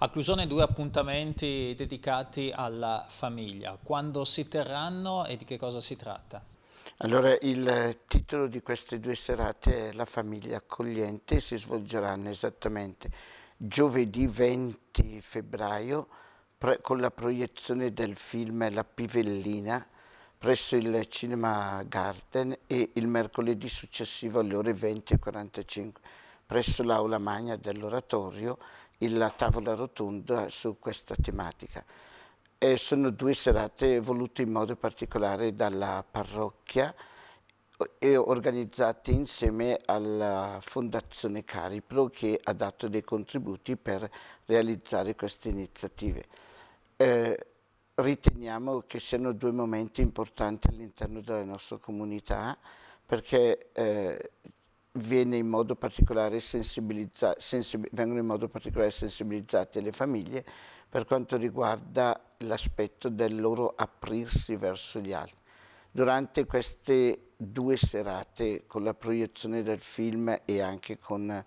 A Clusone due appuntamenti dedicati alla famiglia. Quando si terranno e di che cosa si tratta? Allora, il titolo di queste due serate è La famiglia accogliente si svolgeranno esattamente giovedì 20 febbraio con la proiezione del film La Pivellina presso il Cinema Garden e il mercoledì successivo alle ore 20.45 presso l'aula magna dell'oratorio la tavola rotonda su questa tematica. E sono due serate volute in modo particolare dalla parrocchia e organizzate insieme alla Fondazione Cariplo che ha dato dei contributi per realizzare queste iniziative. Eh, riteniamo che siano due momenti importanti all'interno della nostra comunità perché eh, in modo vengono in modo particolare sensibilizzate le famiglie per quanto riguarda l'aspetto del loro aprirsi verso gli altri. Durante queste due serate con la proiezione del film e anche con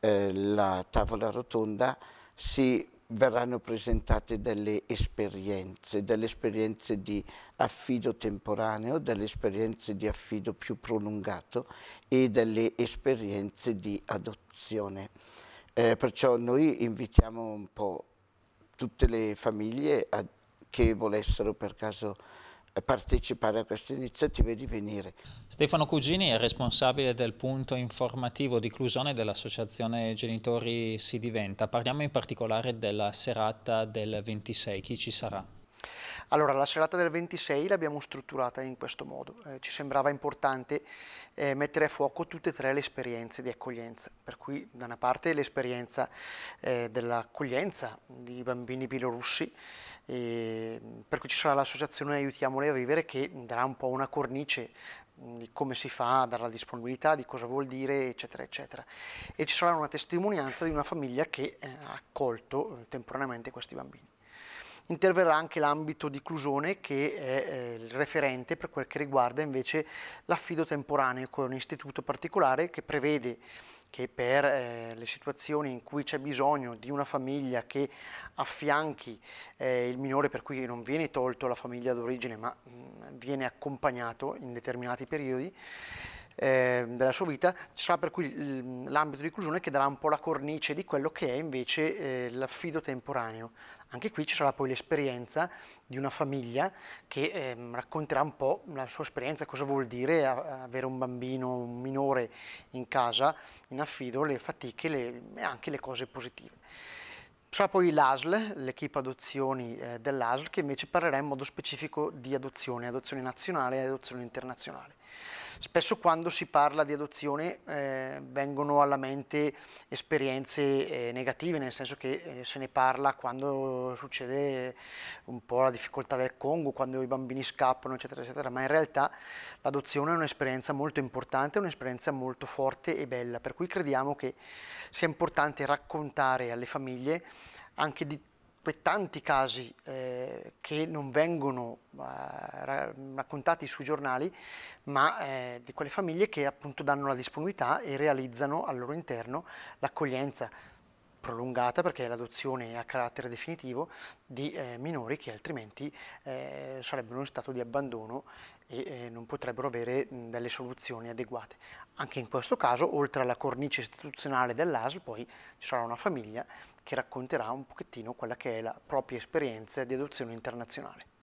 eh, la tavola rotonda si verranno presentate delle esperienze, delle esperienze di affido temporaneo, delle esperienze di affido più prolungato e delle esperienze di adozione. Eh, perciò noi invitiamo un po' tutte le famiglie a, che volessero per caso eh, partecipare a queste iniziative e di venire. Stefano Cugini è responsabile del punto informativo di Clusone dell'associazione Genitori Si Diventa. Parliamo in particolare della serata del 26. Chi ci sarà? Allora, la serata del 26 l'abbiamo strutturata in questo modo. Eh, ci sembrava importante eh, mettere a fuoco tutte e tre le esperienze di accoglienza, per cui da una parte l'esperienza eh, dell'accoglienza di bambini bielorussi, per cui ci sarà l'associazione Aiutiamole a Vivere che darà un po' una cornice di come si fa, la disponibilità, di cosa vuol dire, eccetera, eccetera. E ci sarà una testimonianza di una famiglia che eh, ha accolto eh, temporaneamente questi bambini interverrà anche l'ambito di Clusone che è eh, il referente per quel che riguarda invece l'affido temporaneo con un istituto particolare che prevede che per eh, le situazioni in cui c'è bisogno di una famiglia che affianchi eh, il minore per cui non viene tolto la famiglia d'origine ma mh, mm, viene accompagnato in determinati periodi Ehm, della sua vita, ci sarà per cui l'ambito di inclusione che darà un po' la cornice di quello che è invece eh, l'affido temporaneo. Anche qui ci sarà poi l'esperienza di una famiglia che eh, racconterà un po' la sua esperienza, cosa vuol dire avere un bambino, un minore in casa, in affido, le fatiche le, e anche le cose positive. Sarà poi l'ASL, l'equipe adozioni eh, dell'ASL, che invece parlerà in modo specifico di adozione, adozione nazionale e adozione internazionale. Spesso quando si parla di adozione eh, vengono alla mente esperienze eh, negative, nel senso che eh, se ne parla quando succede eh, un po' la difficoltà del Congo, quando i bambini scappano, eccetera, eccetera, ma in realtà l'adozione è un'esperienza molto importante, un'esperienza molto forte e bella, per cui crediamo che sia importante raccontare alle famiglie anche di tanti casi eh, che non vengono eh, raccontati sui giornali, ma eh, di quelle famiglie che appunto danno la disponibilità e realizzano al loro interno l'accoglienza prolungata, perché è l'adozione a carattere definitivo, di eh, minori che altrimenti eh, sarebbero in stato di abbandono e eh, non potrebbero avere mh, delle soluzioni adeguate. Anche in questo caso, oltre alla cornice istituzionale dell'ASL, poi ci sarà una famiglia che racconterà un pochettino quella che è la propria esperienza di adozione internazionale.